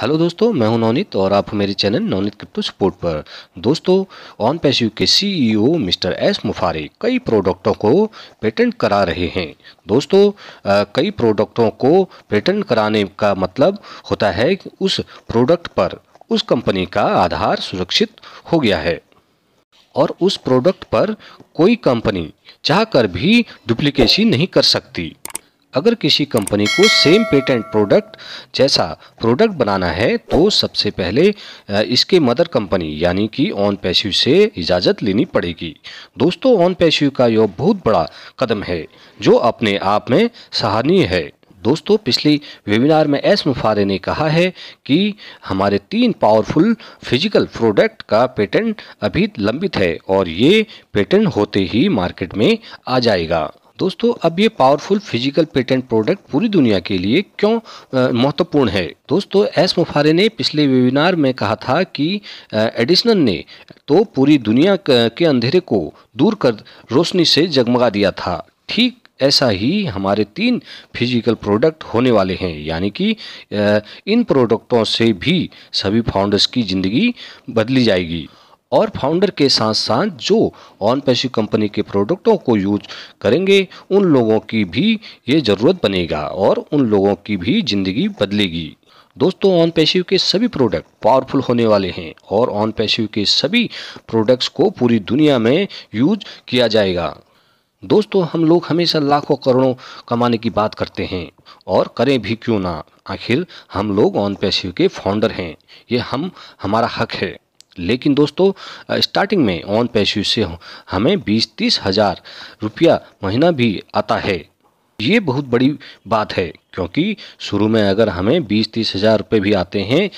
hello दोस्तों मैं हूं नवनीत और आप मेरे चैनल नवनीत क्रिप्टो सपोर्ट पर दोस्तों ऑन पैसि के CEO e mister S Mufareh कई प्रोडक्टों को पेटेंट करा रहे हैं दोस्तों आ, कई प्रोडक्टों को पेटेंट कराने का मतलब होता है कि उस प्रोडक्ट पर उस कंपनी का आधार सुरक्षित हो गया है और उस प्रोडक्ट पर कोई कंपनी चाह कर भी डुप्लीकेसी नहीं कर सकती अगर किसी कंपनी को सेम पेटेंट प्रोडक्ट जैसा प्रोडक्ट बनाना है तो सबसे पहले इसके मदर कंपनी यानी कि ऑन पैसिव से इजाज़त लेनी पड़ेगी दोस्तों ऑन पैसिव का यह बहुत बड़ा कदम है जो अपने आप में सराहनीय है दोस्तों पिछली वेबिनार में एस मुफारे ने कहा है कि हमारे तीन पावरफुल फिजिकल प्रोडक्ट का पेटेंट अभी लंबित है और ये पेटेंट होते ही मार्केट में आ जाएगा दोस्तों अब ये पावरफुल फिजिकल पेटेंट प्रोडक्ट पूरी दुनिया के लिए क्यों महत्वपूर्ण है दोस्तों एस मुफारे ने पिछले वेबिनार में कहा था कि एडिसन ने तो पूरी दुनिया के अंधेरे को दूर कर रोशनी से जगमगा दिया था ठीक ऐसा ही हमारे तीन फिजिकल प्रोडक्ट होने वाले हैं यानी कि इन प्रोडक्टों से भी सभी फाउंडर्स की ज़िंदगी बदली जाएगी और फाउंडर के साथ साथ जो ऑन पैसिव कंपनी के प्रोडक्टों को यूज करेंगे उन लोगों की भी ये ज़रूरत बनेगा और उन लोगों की भी ज़िंदगी बदलेगी दोस्तों ऑन पैसिव के सभी प्रोडक्ट पावरफुल होने वाले हैं और ऑन पैसिव के सभी प्रोडक्ट्स को पूरी दुनिया में यूज किया जाएगा दोस्तों हम लोग हमेशा लाखों करोड़ों कमाने की बात करते हैं और करें भी क्यों ना आखिर हम लोग ऑन पैसिव के फाउंडर हैं ये हम हमारा हक है लेकिन दोस्तों स्टार्टिंग में ऑन पैसे से हमें बीस तीस हज़ार रुपया महीना भी आता है ये बहुत बड़ी बात है क्योंकि शुरू में अगर हमें बीस तीस हज़ार रुपये भी आते हैं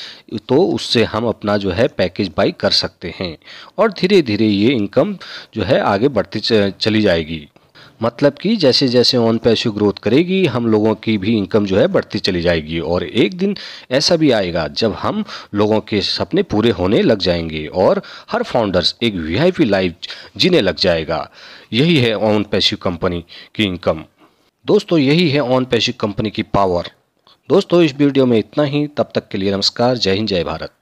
तो उससे हम अपना जो है पैकेज बाई कर सकते हैं और धीरे धीरे ये इनकम जो है आगे बढ़ती चली जाएगी मतलब कि जैसे जैसे ऑन पैसिव ग्रोथ करेगी हम लोगों की भी इनकम जो है बढ़ती चली जाएगी और एक दिन ऐसा भी आएगा जब हम लोगों के सपने पूरे होने लग जाएंगे और हर फाउंडर्स एक वी लाइफ जीने लग जाएगा यही है ऑन पैसिव कंपनी की इनकम दोस्तों यही है ऑन पैसिव कंपनी की पावर दोस्तों इस वीडियो में इतना ही तब तक के लिए नमस्कार जय हिंद जय भारत